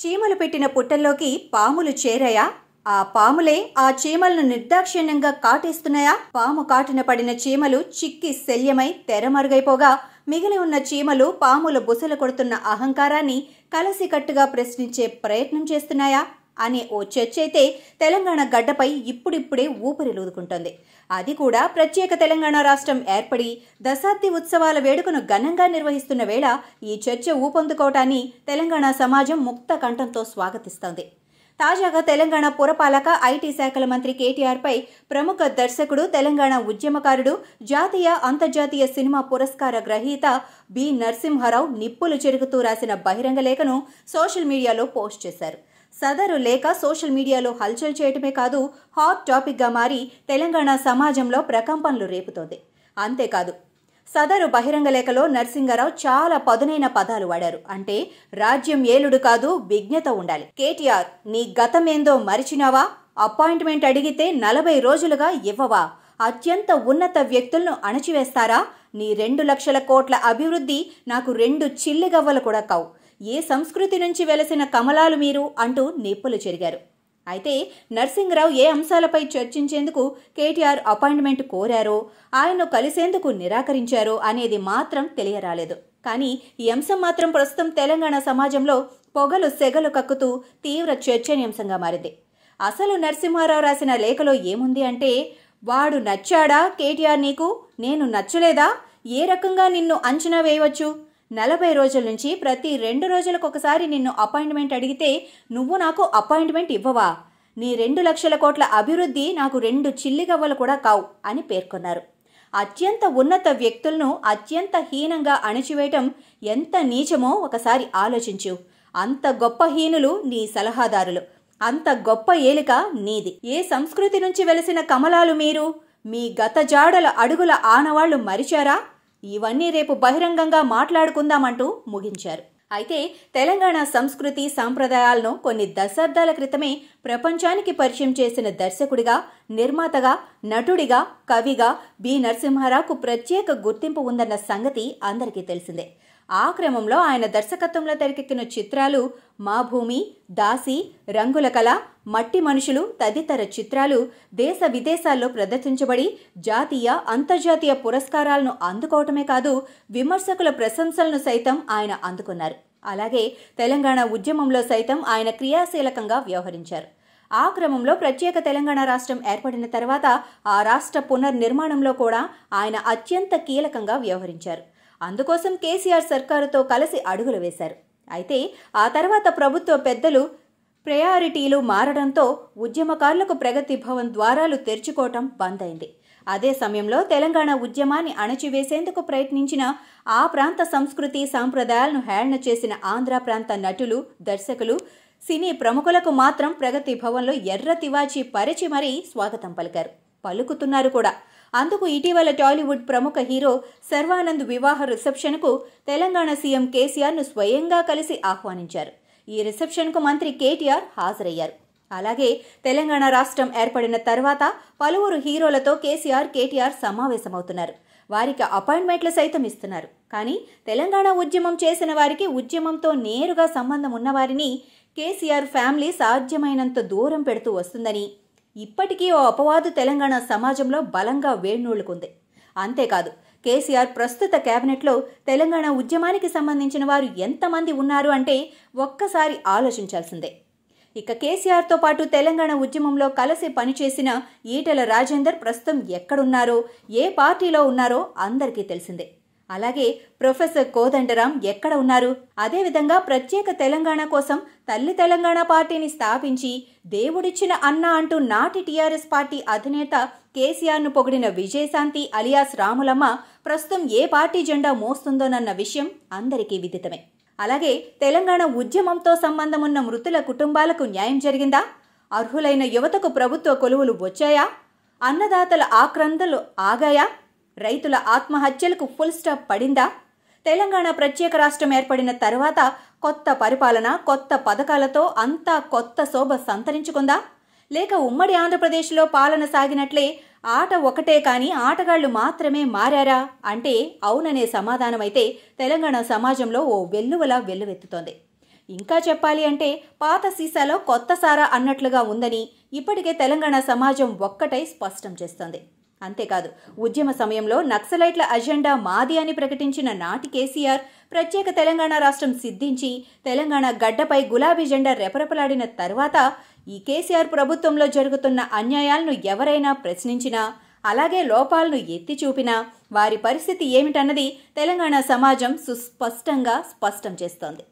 చీమలు పెట్టిన పుట్టల్లోకి పాములు చేరాయా ఆ పాములే ఆ చీమలను నిర్దాక్షిణ్యంగా కాటేస్తున్నాయా పాము కాటిన పడిన చీమలు చిక్కి శల్యమై తెరమరుగైపోగా మిగిలి ఉన్న చీమలు పాముల బుసలు కొడుతున్న అహంకారాన్ని కలసికట్టుగా ప్రశ్నించే ప్రయత్నం చేస్తున్నాయా అనే ఓ చర్చ అయితే తెలంగాణ గడ్డపై ఇప్పుడిప్పుడే ఊపిరిలుదుకుంటుంది అది కూడా ప్రత్యేక తెలంగాణ రాష్ట్రం ఏర్పడి దశాబ్ది ఉత్సవాల వేడుకను ఘనంగా నిర్వహిస్తున్న వేళ ఈ చర్చ ఊపందుకోవటాన్ని తెలంగాణ సమాజం ముక్త కంఠంతో స్వాగతిస్తోంది తాజాగా తెలంగాణ పురపాలక ఐటీ శాఖల మంత్రి కేటీఆర్పై ప్రముఖ దర్శకుడు తెలంగాణ ఉద్యమకారుడు జాతీయ అంతర్జాతీయ సినిమా పురస్కార గ్రహీత బి నరసింహారావు నిప్పులు చెరుగుతూ రాసిన బహిరంగ లేఖను సోషల్ మీడియాలో పోస్ట్ చేశారు సదరు లేక సోషల్ మీడియాలో హల్చల్ చేయటమే కాదు హాట్ టాపిక్గా మారి తెలంగాణ సమాజంలో ప్రకంపనలు రేపుతోంది అంతేకాదు సదరు బహిరంగ లేఖలో నరసింగారావు చాలా పదునైన పదాలు వాడారు అంటే రాజ్యం ఏలుడు కాదు విజ్ఞత ఉండాలి కేటీఆర్ నీ గతమేందో మరిచినావా అపాయింట్మెంట్ అడిగితే నలభై రోజులుగా ఇవ్వవా అత్యంత ఉన్నత వ్యక్తులను అణచివేస్తారా నీ రెండు లక్షల కోట్ల అభివృద్ధి నాకు రెండు చిల్లిగవ్వలు కూడా కావు ఏ సంస్కృతి నుంచి వెలసిన కమలాలు మీరు అంటూ నిప్పులు చెరిగారు అయితే నర్సింగరావు ఏ అంశాలపై చర్చించేందుకు కేటీఆర్ అపాయింట్మెంట్ కోరారో ఆయన్ను కలిసేందుకు నిరాకరించారో అనేది మాత్రం తెలియరాలేదు కానీ ఈ అంశం మాత్రం ప్రస్తుతం తెలంగాణ సమాజంలో పొగలు సెగలు కక్కుతూ తీవ్ర చర్చనీయాంశంగా మారింది అసలు నరసింహారావు రాసిన లేఖలో ఏముంది అంటే వాడు నచ్చాడా కేటీఆర్ నీకు నేను నచ్చలేదా ఏ రకంగా నిన్ను అంచనా వేయవచ్చు నలభై రోజుల నుంచి ప్రతి రెండు రోజులకు ఒకసారి నిన్ను అపాయింట్మెంట్ అడిగితే నువ్వు నాకు అపాయింట్మెంట్ ఇవ్వవా నీ రెండు లక్షల కోట్ల అభివృద్ధి నాకు రెండు చిల్లిగవ్వలు కూడా కావు అని పేర్కొన్నారు అత్యంత ఉన్నత వ్యక్తులను అత్యంత హీనంగా అణిచివేయటం ఎంత నీచమో ఒకసారి ఆలోచించు అంత గొప్ప హీనులు నీ సలహాదారులు అంత గొప్ప ఏలిక నీది ఏ సంస్కృతి నుంచి వెలిసిన కమలాలు మీరు మీ గత జాడల అడుగుల ఆనవాళ్లు మరిచారా ఇవన్నీ రేపు బహిరంగంగా మాట్లాడుకుందామంటూ ముగించారు అయితే తెలంగాణ సంస్కృతి సాంప్రదాయాలను కొన్ని దశాబ్దాల క్రితమే ప్రపంచానికి పరిచయం చేసిన దర్శకుడిగా నిర్మాతగా నటుడిగా కవిగా బి నరసింహారావుకు ప్రత్యేక గుర్తింపు ఉందన్న సంగతి అందరికీ తెలిసిందే ఆ క్రమంలో ఆయన దర్శకత్వంలో తెరకెక్కిన చిత్రాలు మా భూమి దాసి రంగుల కళ మట్టి మనుషులు తదితర చిత్రాలు దేశ విదేశాల్లో ప్రదర్శించబడి జాతీయ అంతర్జాతీయ పురస్కారాలను అందుకోవటమే కాదు విమర్శకుల ప్రశంసలను సైతం ఆయన అందుకున్నారు అలాగే తెలంగాణ ఉద్యమంలో సైతం ఆయన క్రియాశీలకంగా వ్యవహరించారు ఆ క్రమంలో ప్రత్యేక తెలంగాణ రాష్ట్రం ఏర్పడిన తర్వాత ఆ రాష్ట్ర పునర్నిర్మాణంలో కూడా ఆయన అత్యంత కీలకంగా వ్యవహరించారు అందుకోసం కేసీఆర్ సర్కారుతో కలిసి అడుగులు వేశారు అయితే ఆ తర్వాత ప్రభుత్వ పెద్దలు ప్రయారిటీలు మారడంతో ఉద్యమకారులకు ప్రగతి భవన్ ద్వారాలు తెరుచుకోవటం బంద్ అయింది అదే సమయంలో తెలంగాణ ఉద్యమాన్ని అణచివేసేందుకు ప్రయత్నించిన ఆ ప్రాంత సంస్కృతి సాంప్రదాయాలను హేళన చేసిన ఆంధ్ర ప్రాంత నటులు దర్శకులు సినీ ప్రముఖులకు మాత్రం ప్రగతి భవన్లో ఎర్ర తివాచి పరిచి మరీ స్వాగతం పలికారు పలుకుతున్నారు కూడా అందుకు ఇటీవల టాలీవుడ్ ప్రముఖ హీరో సర్వానంద్ వివాహ రిసెప్షన్కు తెలంగాణ సీఎం కేసీఆర్ను స్వయంగా కలిసి ఆహ్వానించారు ఈ రిసెప్షన్కు మంత్రి కేటీఆర్ హాజరయ్యారు అలాగే తెలంగాణ రాష్ట్రం ఏర్పడిన తర్వాత పలువురు హీరోలతో కేసీఆర్ కేటీఆర్ సమావేశమవుతున్నారు వారికి అపాయింట్మెంట్లు సైతం ఇస్తున్నారు కానీ తెలంగాణ ఉద్యమం చేసిన వారికి ఉద్యమంతో నేరుగా సంబంధం ఉన్నవారిని కేసీఆర్ ఫ్యామిలీ సాధ్యమైనంత దూరం పెడుతూ వస్తుందని ఇప్పటికీ ఓ అపవాదు తెలంగాణ సమాజంలో బలంగా వేణూళ్ళుకుంది అంతేకాదు కేసీఆర్ ప్రస్తుత కేబినెట్లో తెలంగాణ ఉద్యమానికి సంబంధించిన వారు ఎంతమంది ఉన్నారు అంటే ఒక్కసారి ఆలోచించాల్సిందే ఇక కేసీఆర్తో పాటు తెలంగాణ ఉద్యమంలో కలిసి పనిచేసిన ఈటెల రాజేందర్ ప్రస్తుతం ఎక్కడున్నారో ఏ పార్టీలో ఉన్నారో అందరికీ తెలిసిందే అలాగే ప్రొఫెసర్ కోదండరాం ఎక్కడ ఉన్నారు అదేవిధంగా ప్రత్యేక తెలంగాణ కోసం తల్లి తెలంగాణ పార్టీని స్థాపించి దేవుడిచ్చిన అన్న అంటూ నాటి టీఆర్ఎస్ పార్టీ అధినేత కేసీఆర్ను పొగిడిన విజయశాంతి అలియాస్ రాములమ్మ ప్రస్తుతం ఏ పార్టీ జెండా మోస్తుందోనన్న విషయం అందరికీ విదితమే అలాగే తెలంగాణ ఉద్యమంతో సంబంధమున్న మృతుల కుటుంబాలకు న్యాయం జరిగిందా అర్హులైన యువతకు ప్రభుత్వ కొలువులు వచ్చాయా అన్నదాతల ఆక్రందలు ఆగాయా రైతుల ఆత్మహత్యలకు ఫుల్ స్టాప్ పడిందా తెలంగాణ ప్రత్యేక రాష్ట్రం ఏర్పడిన తర్వాత కొత్త పరిపాలన కొత్త పథకాలతో అంతా కొత్త శోభ సంతరించుకుందా లేక ఉమ్మడి ఆంధ్రప్రదేశ్లో పాలన సాగినట్లే ఆట ఒకటే కానీ ఆటగాళ్లు మాత్రమే మారారా అంటే అవుననే సమాధానమైతే తెలంగాణ సమాజంలో ఓ వెల్లువల వెల్లువెత్తుతోంది ఇంకా చెప్పాలి అంటే పాత సీసాలో కొత్త సారా అన్నట్లుగా ఉందని ఇప్పటికే తెలంగాణ సమాజం ఒక్కటై స్పష్టం చేస్తోంది అంతేకాదు ఉద్యమ సమయంలో నక్సలైట్ల అజెండా మాది అని ప్రకటించిన నాటి కేసీఆర్ ప్రత్యేక తెలంగాణ రాష్ట్రం సిద్ధించి తెలంగాణ గడ్డపై గులాబీ జెండా రెపరెపలాడిన తర్వాత ఈ కేసీఆర్ ప్రభుత్వంలో జరుగుతున్న అన్యాయాలను ఎవరైనా ప్రశ్నించినా అలాగే లోపాలను ఎత్తి చూపినా వారి పరిస్థితి ఏమిటన్నది తెలంగాణ సమాజం సుస్పష్టంగా స్పష్టం చేస్తోంది